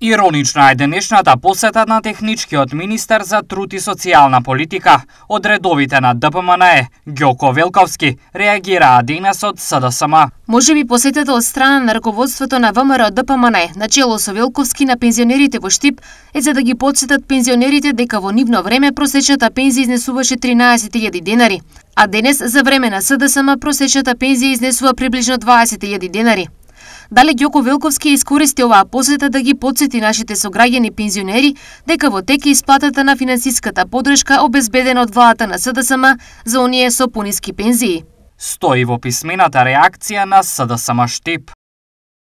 Иронична е денешната посета на техничкиот министер за труд и социјална политика. Од редовите на ДПМНЕ, Ѓоко Велковски, реагираа денес од СДСМ. Може би посетата од страна на раководството на ВМРО ДПМНЕ, начело со Велковски на пензионерите во Штип, е за да ги подсетат пензионерите дека во нивно време просечната пензија изнесуваше 13.000 денари, а денес за време на СДСМ просечната пензија изнесува приближно 20.000 денари. Дали Ѓоко Велковски искористи оваа посета да ги подсети нашите сограѓани пензионери дека во тек исплатата на финансиската подршка обезбедена од владата на СДСМ за оние со пониски пензии. Стои во писмената реакција на СДСМ Штип.